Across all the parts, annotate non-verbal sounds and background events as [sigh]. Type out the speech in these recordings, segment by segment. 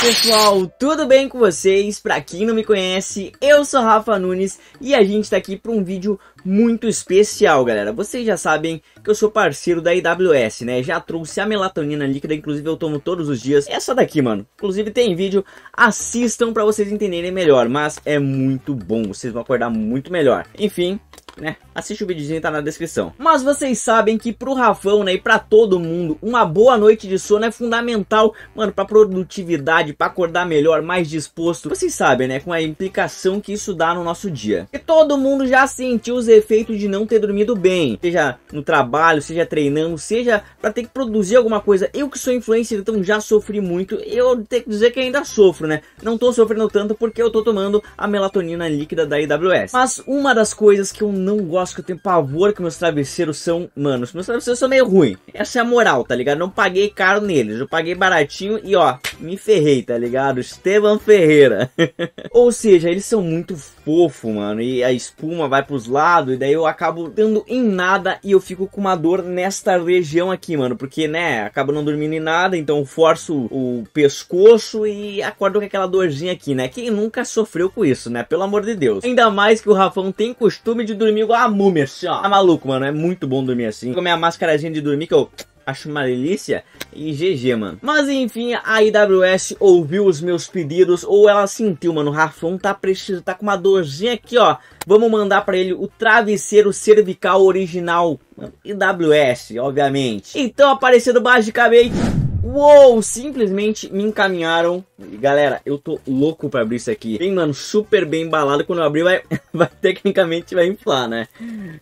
pessoal, tudo bem com vocês? Pra quem não me conhece, eu sou Rafa Nunes e a gente tá aqui pra um vídeo muito especial, galera. Vocês já sabem que eu sou parceiro da IWS, né? Já trouxe a melatonina líquida, inclusive eu tomo todos os dias. Essa é daqui, mano. Inclusive tem vídeo, assistam pra vocês entenderem melhor, mas é muito bom, vocês vão acordar muito melhor. Enfim, né? Assiste o videozinho, tá na descrição. Mas vocês sabem que pro Rafão, né, e pra todo mundo, uma boa noite de sono é fundamental, mano, pra produtividade, pra acordar melhor, mais disposto. Vocês sabem, né, com a implicação que isso dá no nosso dia. E todo mundo já sentiu os efeitos de não ter dormido bem, seja no trabalho, seja treinando, seja pra ter que produzir alguma coisa. Eu que sou influencer, então já sofri muito, eu tenho que dizer que ainda sofro, né? Não tô sofrendo tanto porque eu tô tomando a melatonina líquida da IWS. Mas uma das coisas que eu não gosto, que eu tenho pavor que meus travesseiros são. Mano, os meus travesseiros são meio ruim. Essa é a moral, tá ligado? Não paguei caro neles. Eu paguei baratinho e ó, me ferrei, tá ligado? Estevam Ferreira. [laughs] Ou seja, eles são muito fofo, mano. E a espuma vai pros lados. E daí eu acabo dando em nada e eu fico com uma dor nesta região aqui, mano. Porque, né, acabo não dormindo em nada. Então forço o pescoço e acordo com aquela dorzinha aqui, né? Quem nunca sofreu com isso, né? Pelo amor de Deus. Ainda mais que o Rafão tem costume de dormir dormir igual a múmia, assim, ó. Tá maluco, mano. É muito bom dormir assim. Com a minha máscarazinha de dormir que eu acho uma delícia e GG, mano. Mas enfim, a IWS ouviu os meus pedidos ou ela sentiu, mano, o Rafão tá preciso, tá com uma dorzinha aqui, ó. Vamos mandar para ele o travesseiro cervical original, IWS, obviamente. Então, aparecendo baixo de cabeça. Uou, simplesmente me encaminharam. galera, eu tô louco pra abrir isso aqui. Tem, mano, super bem embalado. Quando eu abrir, vai, [laughs] vai tecnicamente vai inflar, né?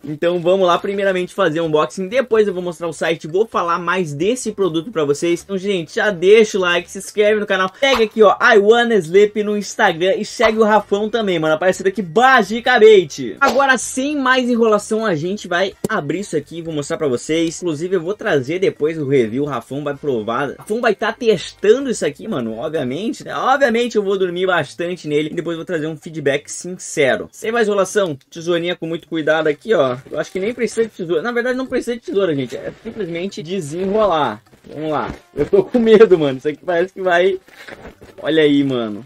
Então vamos lá, primeiramente fazer um unboxing. Depois eu vou mostrar o site, vou falar mais desse produto pra vocês. Então, gente, já deixa o like, se inscreve no canal. Pega aqui, ó, I Wanna Sleep no Instagram e segue o Rafão também, mano. Aparecendo aqui basicamente. Agora, sem mais enrolação, a gente vai abrir isso aqui. Vou mostrar pra vocês. Inclusive, eu vou trazer depois o review. O Rafão vai provar casa. A vai estar tá testando isso aqui, mano, obviamente, né? Obviamente eu vou dormir bastante nele e depois vou trazer um feedback sincero. Sem mais enrolação, tesourinha com muito cuidado aqui, ó. Eu acho que nem precisa de tesoura. Na verdade, não precisa de tesoura, gente. É simplesmente desenrolar. Vamos lá. Eu tô com medo, mano. Isso aqui parece que vai... Olha aí, mano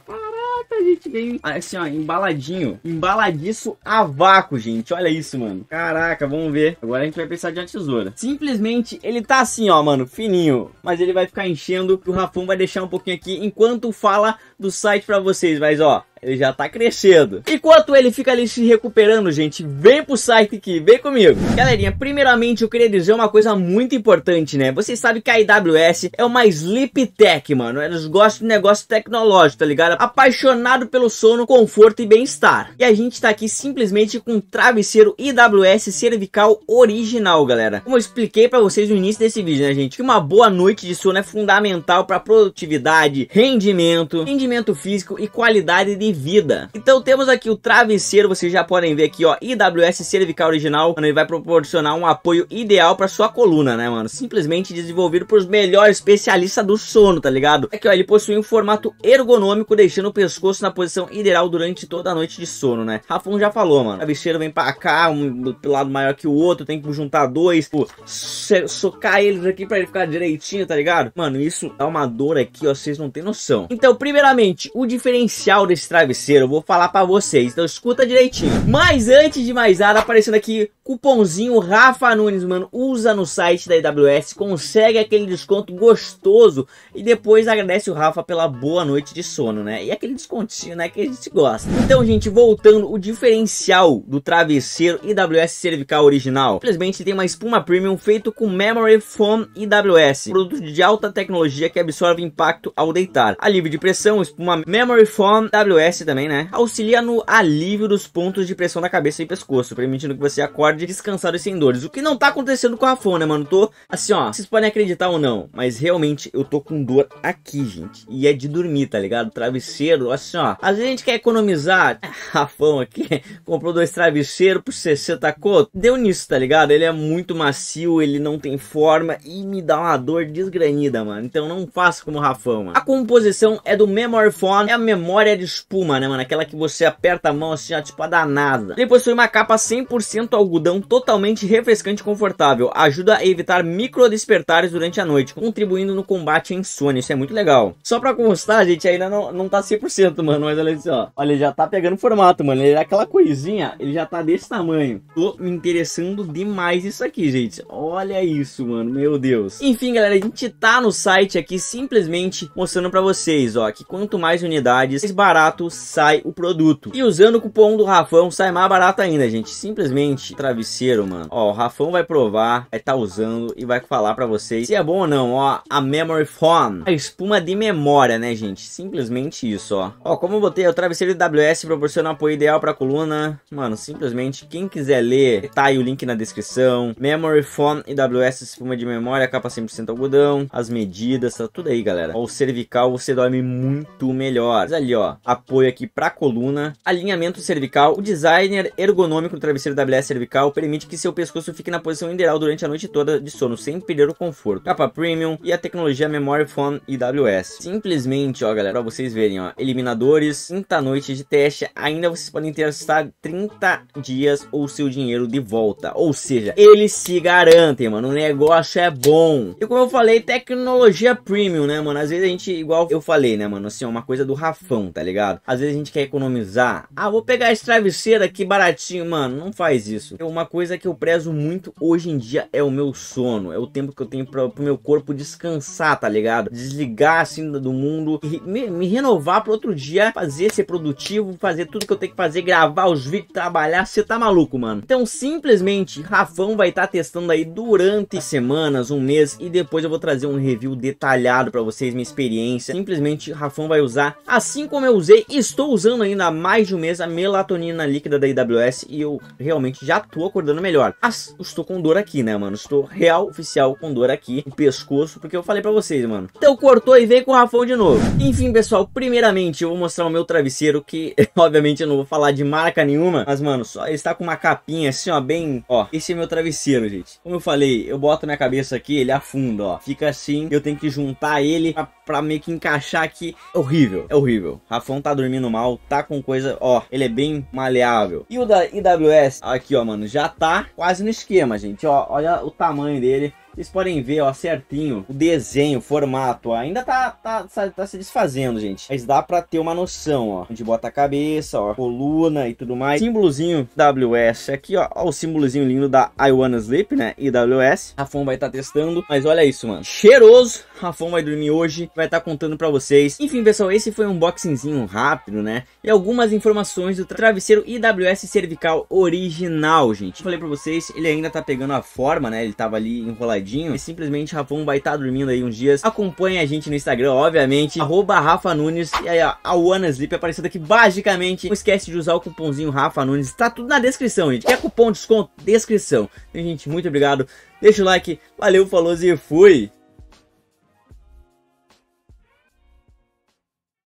pra gente bem, ah, assim, ó, embaladinho. Embaladiço a vácuo, gente. Olha isso, mano. Caraca, vamos ver. Agora a gente vai precisar de uma tesoura. Simplesmente, ele tá assim, ó, mano, fininho. Mas ele vai ficar enchendo. o Rafão vai deixar um pouquinho aqui enquanto fala do site pra vocês. Mas, ó, ele já tá crescendo. Enquanto ele fica ali se recuperando, gente, vem pro site aqui, vem comigo. Galerinha, primeiramente eu queria dizer uma coisa muito importante, né? Vocês sabem que a AWS é uma sleep tech, mano. Eles gostam de negócio tecnológico, tá ligado? Apaixonado pelo sono, conforto e bem-estar. E a gente tá aqui simplesmente com um travesseiro IWS cervical original, galera. Como eu expliquei para vocês no início desse vídeo, né, gente? Que uma boa noite de sono é fundamental para produtividade, rendimento, rendimento físico e qualidade de vida. Então temos aqui o travesseiro, vocês já podem ver aqui, ó, IWS cervical original, mano, ele vai proporcionar um apoio ideal para sua coluna, né, mano? Simplesmente desenvolvido pros melhores especialistas do sono, tá ligado? Aqui, ó, ele possui um formato ergonômico, deixando o pescoço na posição ideal durante toda a noite de sono, né? Rafon já falou, mano. O travesseiro vem pra cá, um pro lado maior que o outro, tem que juntar dois, pô, socar eles aqui pra ele ficar direitinho, tá ligado? Mano, isso dá uma dor aqui, ó, vocês não tem noção. Então, primeiramente, o diferencial desse travesseiro travesseiro, eu vou falar para vocês. Então escuta direitinho. Mas antes de mais nada, aparecendo aqui Cupomzinho Rafa Nunes, mano, usa no site da AWS, consegue aquele desconto gostoso e depois agradece o Rafa pela boa noite de sono, né? E aquele descontinho, né, que a gente gosta. Então, gente, voltando, o diferencial do travesseiro IWS cervical original. Simplesmente tem uma espuma premium feito com Memory Foam IWS, produto de alta tecnologia que absorve impacto ao deitar. Alívio de pressão, espuma Memory Foam IWS também, né? Auxilia no alívio dos pontos de pressão da cabeça e pescoço, permitindo que você acorde de descansado e sem dores. O que não tá acontecendo com o Rafão, né, mano? Tô assim, ó. Vocês podem acreditar ou não, mas realmente eu tô com dor aqui, gente. E é de dormir, tá ligado? Travesseiro, assim, ó. Às vezes a gente quer economizar. Rafão [laughs] aqui [laughs] comprou dois travesseiros por 60 conto. Deu nisso, tá ligado? Ele é muito macio, ele não tem forma e me dá uma dor desgranida, mano. Então não faça como o Rafão, mano. A composição é do Memory Phone, é a memória de espuma, né, mano? Aquela que você aperta a mão assim, ó, tipo a danada. Ele possui uma capa 100% algodão algodão totalmente refrescante e confortável. Ajuda a evitar micro despertares durante a noite, contribuindo no combate à insônia. Isso é muito legal. Só pra constar, gente, ainda não, não tá 100%, mano. Mas olha ó, Olha, ele já tá pegando formato, mano. Ele é aquela coisinha, ele já tá desse tamanho. Tô me interessando demais isso aqui, gente. Olha isso, mano. Meu Deus. Enfim, galera, a gente tá no site aqui simplesmente mostrando pra vocês, ó, que quanto mais unidades, mais barato sai o produto. E usando o cupom do Rafão, sai mais barato ainda, gente. Simplesmente, através travesseiro, mano. Ó, o Rafão vai provar, vai tá usando e vai falar pra vocês se é bom ou não, ó. A Memory Foam. A espuma de memória, né, gente? Simplesmente isso, ó. Ó, como eu botei, o travesseiro WS proporciona apoio ideal pra coluna. Mano, simplesmente, quem quiser ler, tá aí o link na descrição. Memory Foam e WS, espuma de memória, capa 100% algodão. As medidas, tá tudo aí, galera. Ó, o cervical, você dorme muito melhor. Mas ali, ó, apoio aqui pra coluna. Alinhamento cervical. O designer ergonômico do travesseiro WS cervical ideal permite que seu pescoço fique na posição ideal durante a noite toda de sono, sem perder o conforto. Capa premium e a tecnologia Memory Phone ews Simplesmente, ó, galera, pra vocês verem, ó, eliminadores, 30 noites de teste, ainda vocês podem testar 30 dias ou seu dinheiro de volta. Ou seja, eles se garantem, mano, o negócio é bom. E como eu falei, tecnologia premium, né, mano? Às vezes a gente, igual eu falei, né, mano, assim, é uma coisa do Rafão, tá ligado? Às vezes a gente quer economizar. Ah, vou pegar esse travesseiro aqui baratinho, mano, não faz isso. Eu uma coisa que eu prezo muito hoje em dia é o meu sono. É o tempo que eu tenho para o meu corpo descansar, tá ligado? Desligar assim do mundo, me, me renovar para outro dia, fazer ser produtivo, fazer tudo que eu tenho que fazer, gravar os vídeos, trabalhar. Você tá maluco, mano? Então, simplesmente, Rafão vai estar tá testando aí durante semanas, um mês e depois eu vou trazer um review detalhado para vocês, minha experiência. Simplesmente, Rafão vai usar, assim como eu usei, estou usando ainda há mais de um mês a melatonina líquida da AWS e eu realmente já tô continuo acordando melhor. Mas ah, estou com dor aqui, né, mano? Estou real oficial com dor aqui, no pescoço, porque eu falei pra vocês, mano. Então cortou e veio com o Rafão de novo. Enfim, pessoal, primeiramente eu vou mostrar o meu travesseiro, que [laughs] obviamente eu não vou falar de marca nenhuma, mas, mano, só ele está com uma capinha assim, ó, bem... Ó, esse é meu travesseiro, gente. Como eu falei, eu boto minha cabeça aqui, ele afunda, ó. Fica assim, eu tenho que juntar ele pra, pra meio que encaixar aqui. É horrível, é horrível. Rafão tá dormindo mal, tá com coisa... Ó, ele é bem maleável. E o da IWS, aqui, ó, mano, já tá quase no esquema, gente. Ó, olha o tamanho dele. Vocês podem ver, ó, certinho, o desenho, o formato, ó. ainda tá, tá, tá, tá, se desfazendo, gente. Mas dá pra ter uma noção, ó. Onde bota a cabeça, ó, coluna e tudo mais. Símbolozinho WS aqui, ó. ó o símbolozinho lindo da I Wanna Sleep, né? IWS. Rafon vai estar tá testando. Mas olha isso, mano. Cheiroso. Rafon vai dormir hoje. Vai estar tá contando pra vocês. Enfim, pessoal, esse foi um unboxingzinho rápido, né? E algumas informações do travesseiro IWS cervical original, gente. Eu falei pra vocês, ele ainda tá pegando a forma, né? Ele tava ali enroladinho e simplesmente Rafão vai estar tá dormindo aí uns dias. Acompanhe a gente no Instagram, obviamente, arroba Rafa Nunes e aí, a Wanna Sleep aparecendo aqui basicamente. Não esquece de usar o cupomzinho Rafa Nunes, tá tudo na descrição, gente. Quer cupom, desconto? Descrição. Então, gente, muito obrigado. Deixa o like, valeu, falou e fui!